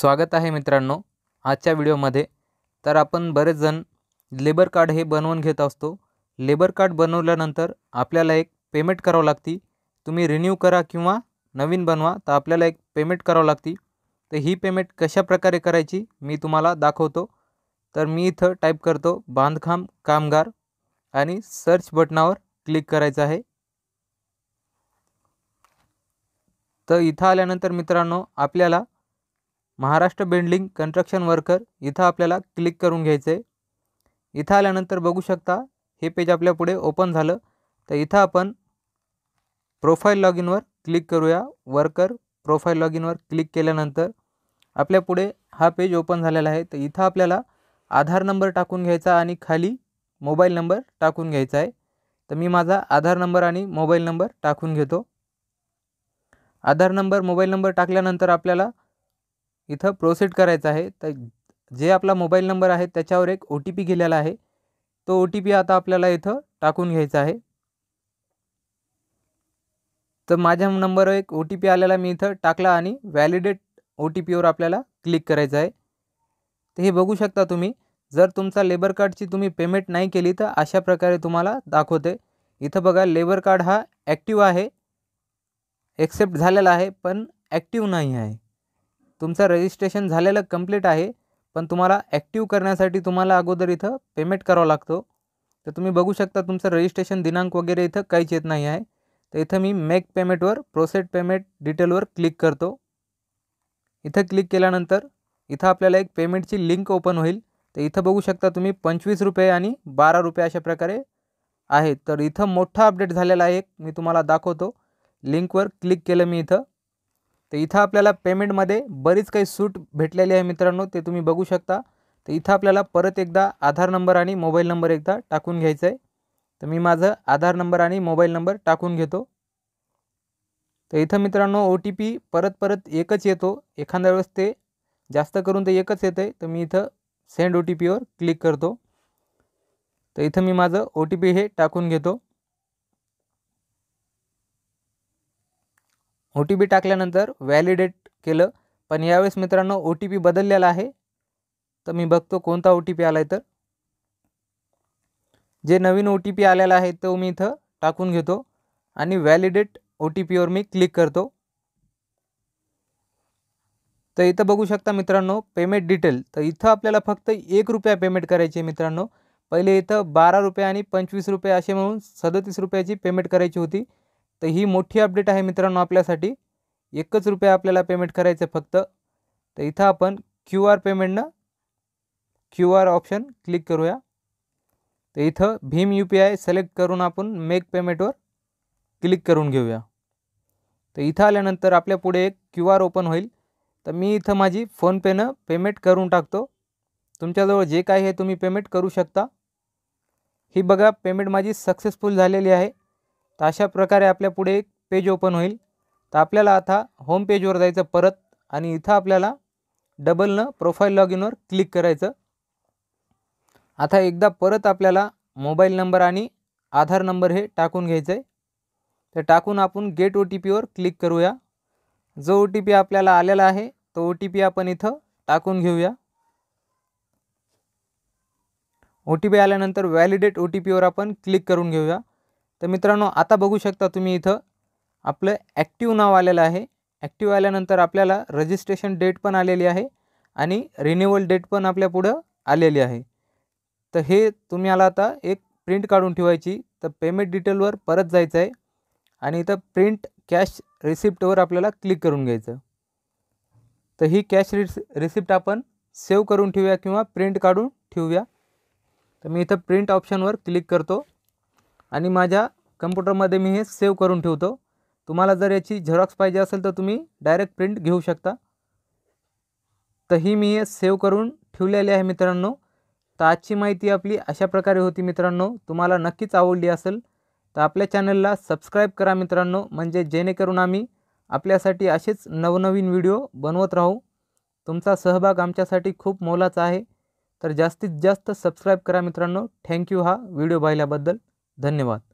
स्वागत आहे मित्रांनो आजच्या व्हिडिओमध्ये तर आपण बरेच जण लेबर कार्ड हे बनवून घेत असतो लेबर कार्ड बनवल्यानंतर आपल्याला एक पेमेंट करावं लागती तुम्ही रिन्यू करा किंवा नवीन बनवा तर आपल्याला एक पेमेंट करावं लागती तर ही पेमेंट कशा प्रकारे करायची मी तुम्हाला दाखवतो तर मी इथं टाईप करतो बांधकाम कामगार आणि सर्च बटनावर क्लिक करायचं आहे तर इथं आल्यानंतर मित्रांनो आपल्याला महाराष्ट्र बेंडलिंग कन्स्ट्रक्शन वर्कर इथं आपल्याला क्लिक करून घ्यायचं आहे इथं आल्यानंतर बघू शकता हे पेज आपल्या पुढे ओपन झालं तर इथं आपण प्रोफाईल लॉग इनवर क्लिक करूया वर्कर प्रोफाईल लॉग इनवर क्लिक केल्यानंतर आपल्यापुढे हा पेज ओपन झालेला आहे तर इथं आपल्याला आधार नंबर टाकून घ्यायचा आणि खाली मोबाईल नंबर टाकून घ्यायचा आहे तर मी माझा आधार नंबर आणि मोबाईल नंबर टाकून घेतो आधार नंबर मोबाईल नंबर टाकल्यानंतर आपल्याला इथं प्रोसेड करायचं आहे तर जे आपला मोबाईल नंबर आहे त्याच्यावर एक ओ टी पी गेलेला आहे तो ओ टी पी आता आपल्याला इथं टाकून घ्यायचा आहे तर माझ्या नंबरवर एक ओ टी पी आलेला मी इथं टाकला आणि व्हॅलिडेट ओ टी पीवर आपल्याला क्लिक करायचं आहे तर हे बघू शकता तुम्ही जर तुमचा लेबर कार्डची तुम्ही पेमेंट नाही केली तर अशा प्रकारे तुम्हाला दाखवते इथं बघा लेबर कार्ड हा ॲक्टिव आहे एक्सेप्ट झालेला आहे पण ॲक्टिव नाही आहे तुमचं रजिस्ट्रेशन झालेलं कंप्लीट आहे पण तुम्हाला ॲक्टिव्ह करण्यासाठी तुम्हाला अगोदर इथं पेमेंट करावा लागतो तर तुम्ही बघू शकता तुमचं रजिस्ट्रेशन दिनांक वगैरे इथं काहीच येत नाही आहे तर इथं मी मेक पेमेंटवर प्रोसेड पेमेंट डिटेलवर क्लिक करतो इथं क्लिक केल्यानंतर इथं आपल्याला एक पेमेंटची लिंक ओपन होईल तर इथं बघू शकता तुम्ही पंचवीस रुपये आणि बारा रुपये अशा प्रकारे आहेत तर इथं मोठा अपडेट झालेला आहे मी तुम्हाला दाखवतो लिंकवर क्लिक केलं मी इथं तर इथं आपल्याला पेमेंटमध्ये बरीच काही सूट भेटलेली आहे मित्रांनो तुम्हें बगू शकता तो इतना अपने परत एकदा आधार नंबर आणि मोबाईल नंबर एकदा टाकन घ्यायचा आहे तर मी आधार नंबर आणि मोबाईल नंबर टाकून घतो तो इत मित्रांनो ओ टी पी परत परत एकच येतो एखाद्या वेळेस जास्त करून ते एकच येतं आहे तर सेंड ओ टी पीवर क्लिक करते तर इथं मी माझं ओ टी पी टाकन घतो ओ टी पी टाकल्यानंतर व्हॅलिडेट केलं पण यावेळेस मित्रांनो ओ टी पी बदललेला आहे तर मी बघतो कोणता ओ टी पी आला आहे तर जे नवीन ओ टी पी आलेला आहे तो मी इथं टाकून घेतो आणि व्हॅलिडेट ओ टी पीवर मी क्लिक करतो तर इथं बघू शकता मित्रांनो पेमेंट डिटेल तर इथं आपल्याला फक्त एक रुपया पेमेंट करायची आहे मित्रांनो पहिले इथं बारा रुपये आणि पंचवीस रुपये असे म्हणून सदतीस रुपयाची पेमेंट करायची होती तर ही मोठी अपडेट आहे मित्रांनो आपल्यासाठी एकच रुपया आपल्याला पेमेंट करायचं फक्त तर इथं आपण क्यू आर पेमेंटनं क्यू आर ऑप्शन क्लिक करूया तर इथं भीम यू पी आय सिलेक्ट करून आपण मेक पेमेंटवर क्लिक करून घेऊया तर इथं आल्यानंतर आपल्या पुढे एक क्यू आर ओपन होईल तर मी इथं माझी फोनपेनं पेमेंट करून टाकतो तुमच्याजवळ जे काही आहे तुम्ही पेमेंट करू शकता ही बघा पेमेंट माझी सक्सेसफुल झालेली आहे तर अशा प्रकारे आपल्या पुढे एक पेज ओपन होईल तर आपल्याला आता होम पेजवर जायचं परत आणि इथं आपल्याला डबलनं प्रोफाईल लॉग इनवर क्लिक करायचं आता एकदा परत आपल्याला मोबाईल नंबर आणि आधार नंबर हे टाकून घ्यायचं आहे तर टाकून आपण गेट ओ टी पीवर क्लिक करूया जो ओ टी पी आपल्याला आलेला आहे तो ओ टी पी आपण इथं टाकून घेऊया ओ टी पी आल्यानंतर व्हॅलिडेट ओ टी पीवर आपण क्लिक करून घेऊया तर मित्रांनो आता बघू शकता तुम्ही इथं आपलं ॲक्टिव नाव आलेलं आहे ॲक्टिव आल्यानंतर आपल्याला रजिस्ट्रेशन डेट पण आलेली आहे आणि रिन्युअल डेट पण आपल्या पुढं आलेली आहे तर हे तुम्ही आला आता एक प्रिंट काढून ठेवायची तर पेमेंट डिटेलवर परत जायचं आहे आणि इथं प्रिंट कॅश रिसिप्टवर आपल्याला क्लिक करून घ्यायचं तर ही कॅश रिस रिसिप्ट आपण सेव्ह करून ठेवूया किंवा प्रिंट काढून ठेवूया तर मी इथं प्रिंट ऑप्शनवर क्लिक करतो आणि माझ्या कम्प्युटरमध्ये मी हे सेव्ह करून ठेवतो तुम्हाला जर याची झेरॉक्स पाहिजे असेल तर तुम्ही डायरेक्ट प्रिंट घेऊ शकता तर ही मी हे सेव्ह करून ठेवलेली आहे मित्रांनो तर आजची माहिती आपली अशा प्रकारे होती मित्रांनो तुम्हाला नक्कीच आवडली असेल तर आपल्या चॅनलला सबस्क्राईब करा मित्रांनो म्हणजे जेणेकरून आम्ही आपल्यासाठी असेच नवनवीन व्हिडिओ बनवत राहू तुमचा सहभाग आमच्यासाठी खूप मोलाचा आहे तर जास्तीत जास्त सबस्क्राईब करा मित्रांनो थँक्यू हा व्हिडिओ पाहिल्याबद्दल धन्यवाद